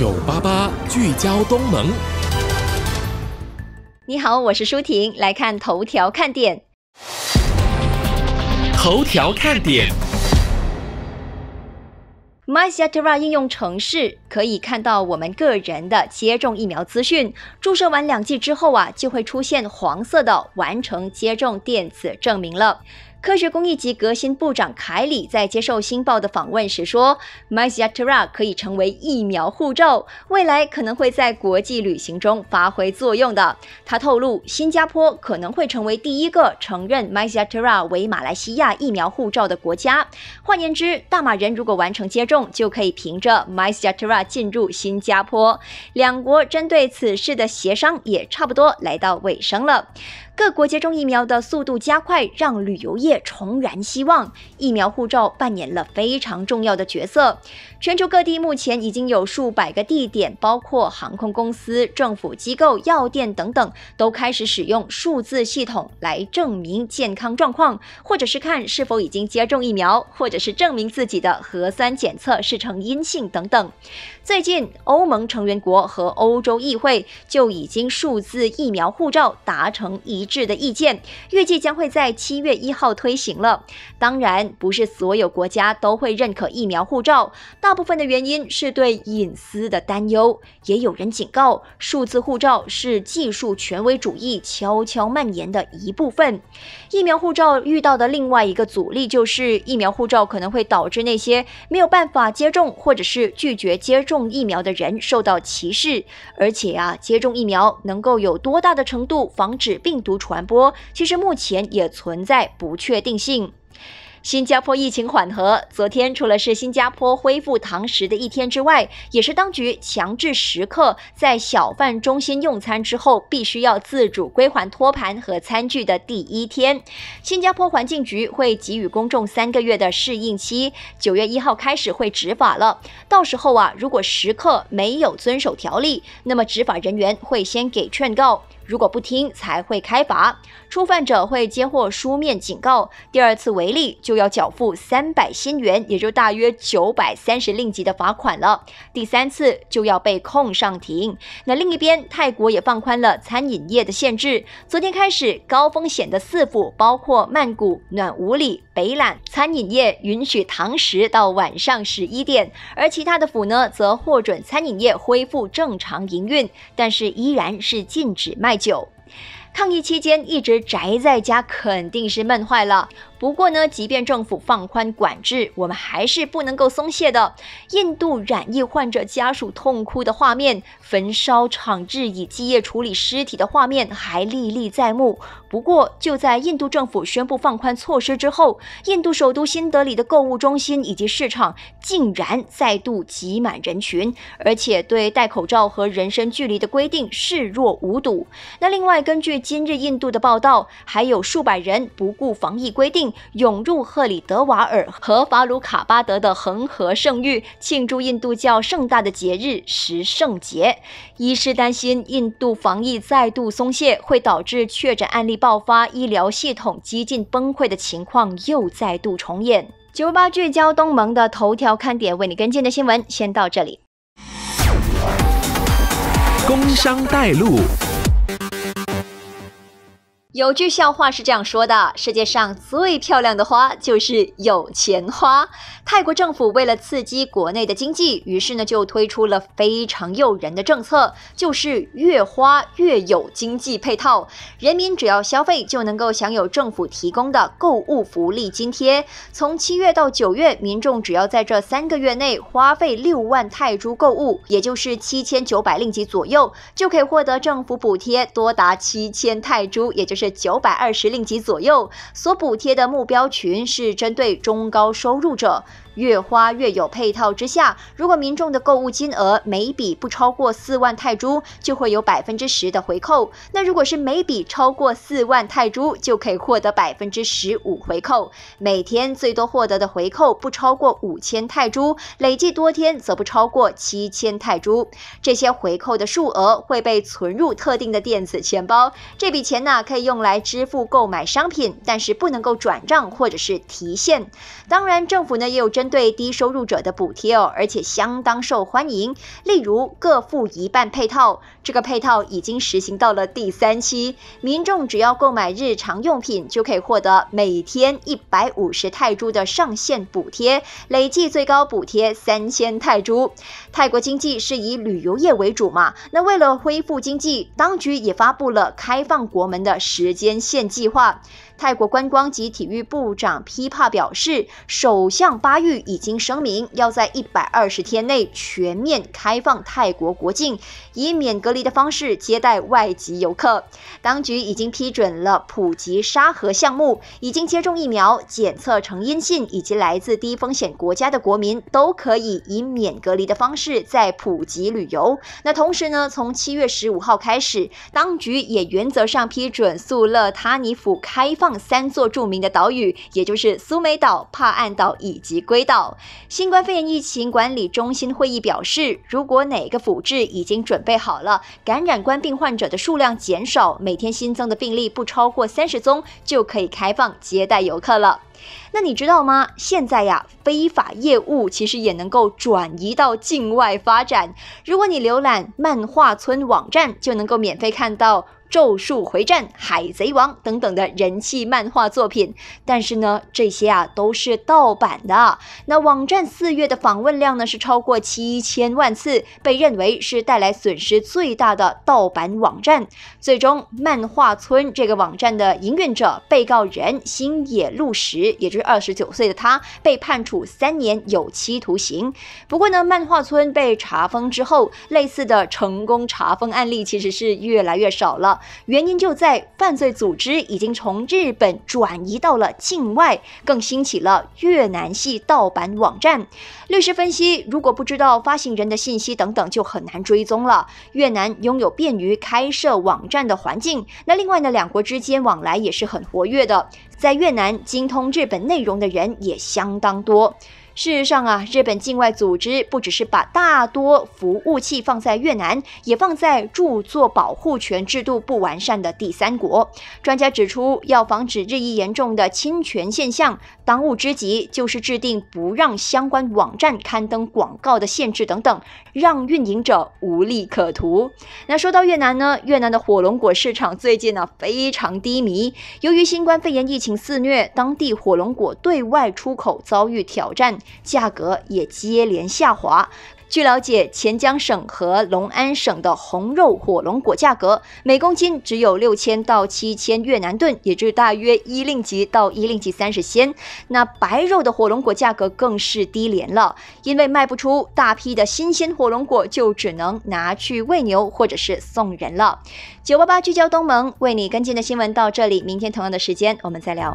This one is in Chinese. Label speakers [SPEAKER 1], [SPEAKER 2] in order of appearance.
[SPEAKER 1] 九八八聚焦东盟。你好，我是舒婷，来看头条看点。头条看点。Myatara 应用程式可以看到我们个人的接种疫苗资讯。注射完两剂之后啊，就会出现黄色的完成接种电子证明了。科学公益及革新部长凯里在接受《星报》的访问时说 m y a t e r a 可以成为疫苗护照，未来可能会在国际旅行中发挥作用的。”他透露，新加坡可能会成为第一个承认 m y a t e r a 为马来西亚疫苗护照的国家。换言之，大马人如果完成接种，就可以凭着 m y a t e r a 进入新加坡。两国针对此事的协商也差不多来到尾声了。各国接种疫苗的速度加快，让旅游业。重燃希望，疫苗护照扮演了非常重要的角色。全球各地目前已经有数百个地点，包括航空公司、政府机构、药店等等，都开始使用数字系统来证明健康状况，或者是看是否已经接种疫苗，或者是证明自己的核酸检测是呈阴性等等。最近，欧盟成员国和欧洲议会就已经数字疫苗护照达成一致的意见，预计将会在七月一号。推行了，当然不是所有国家都会认可疫苗护照，大部分的原因是对隐私的担忧。也有人警告，数字护照是技术权威主义悄悄蔓延的一部分。疫苗护照遇到的另外一个阻力就是，疫苗护照可能会导致那些没有办法接种或者是拒绝接种疫苗的人受到歧视。而且啊，接种疫苗能够有多大的程度防止病毒传播，其实目前也存在不确。确定性。新加坡疫情缓和，昨天除了是新加坡恢复堂食的一天之外，也是当局强制食客在小贩中心用餐之后必须要自主归还托盘和餐具的第一天。新加坡环境局会给予公众三个月的适应期，九月一号开始会执法了。到时候啊，如果食客没有遵守条例，那么执法人员会先给劝告。如果不听，才会开罚。触犯者会接获书面警告，第二次违例就要缴付三百新元，也就大约九百三十令吉的罚款了。第三次就要被控上庭。那另一边，泰国也放宽了餐饮业的限制。昨天开始，高风险的四府，包括曼谷、暖武里、北榄，餐饮业允许堂食到晚上十一点，而其他的府呢，则获准餐饮业恢复正常营运，但是依然是禁止卖。久，抗疫期间一直宅在家，肯定是闷坏了。不过呢，即便政府放宽管制，我们还是不能够松懈的。印度染疫患者家属痛哭的画面，焚烧厂制以积液处理尸体的画面还历历在目。不过，就在印度政府宣布放宽措施之后，印度首都新德里的购物中心以及市场竟然再度挤满人群，而且对戴口罩和人身距离的规定视若无睹。那另外，根据今日印度的报道，还有数百人不顾防疫规定。涌入赫里德瓦尔和法鲁卡巴德的恒河圣域，庆祝印度教盛大的节日十圣节。一是担心印度防疫再度松懈，会导致确诊案例爆发、医疗系统几近崩溃的情况又再度重演。九八聚焦东盟的头条看点，为你跟进的新闻先到这里。工商带路。有句笑话是这样说的：世界上最漂亮的花就是有钱花。泰国政府为了刺激国内的经济，于是呢就推出了非常诱人的政策，就是越花越有经济配套。人民只要消费就能够享有政府提供的购物福利津贴。从七月到九月，民众只要在这三个月内花费六万泰铢购物，也就是七千九百令吉左右，就可以获得政府补贴多达七千泰铢，也就是。九百二十令吉左右，所补贴的目标群是针对中高收入者。越花越有配套之下，如果民众的购物金额每笔不超过四万泰铢，就会有百分之十的回扣。那如果是每笔超过四万泰铢，就可以获得百分之十五回扣。每天最多获得的回扣不超过五千泰铢，累计多天则不超过七千泰铢。这些回扣的数额会被存入特定的电子钱包。这笔钱呢，可以用来支付购买商品，但是不能够转账或者是提现。当然，政府呢也有针。对低收入者的补贴哦，而且相当受欢迎。例如，各付一半配套，这个配套已经实行到了第三期。民众只要购买日常用品，就可以获得每天一百五十泰铢的上限补贴，累计最高补贴三千泰铢。泰国经济是以旅游业为主嘛？那为了恢复经济，当局也发布了开放国门的时间线计划。泰国观光及体育部长批帕表示，首相巴育已经声明要在一百二十天内全面开放泰国国境，以免隔离的方式接待外籍游客。当局已经批准了普吉沙河项目，已经接种疫苗、检测呈阴性以及来自低风险国家的国民都可以以免隔离的方式在普吉旅游。那同时呢，从七月十五号开始，当局也原则上批准素勒他尼府开放。三座著名的岛屿，也就是苏梅岛、帕岸岛以及龟岛。新冠肺炎疫情管理中心会议表示，如果哪个府制已经准备好了，感染冠病患者的数量减少，每天新增的病例不超过三十宗，就可以开放接待游客了。那你知道吗？现在呀，非法业务其实也能够转移到境外发展。如果你浏览漫画村网站，就能够免费看到。《咒术回战》《海贼王》等等的人气漫画作品，但是呢，这些啊都是盗版的。那网站四月的访问量呢是超过七千万次，被认为是带来损失最大的盗版网站。最终，漫画村这个网站的营运者被告人星野露石，也就是二十九岁的他，被判处三年有期徒刑。不过呢，漫画村被查封之后，类似的成功查封案例其实是越来越少了。原因就在犯罪组织已经从日本转移到了境外，更兴起了越南系盗版网站。律师分析，如果不知道发行人的信息等等，就很难追踪了。越南拥有便于开设网站的环境，那另外呢，两国之间往来也是很活跃的。在越南，精通日本内容的人也相当多。事实上啊，日本境外组织不只是把大多服务器放在越南，也放在著作保护权制度不完善的第三国。专家指出，要防止日益严重的侵权现象，当务之急就是制定不让相关网站刊登广告的限制等等，让运营者无利可图。那说到越南呢？越南的火龙果市场最近呢非常低迷，由于新冠肺炎疫情肆虐，当地火龙果对外出口遭遇挑战。价格也接连下滑。据了解，钱江省和隆安省的红肉火龙果价格每公斤只有六千到七千越南盾，也就是大约一令吉到一令吉三十仙。那白肉的火龙果价格更是低廉了，因为卖不出大批的新鲜火龙果，就只能拿去喂牛或者是送人了。九八八聚焦东盟，为你跟进的新闻到这里，明天同样的时间我们再聊。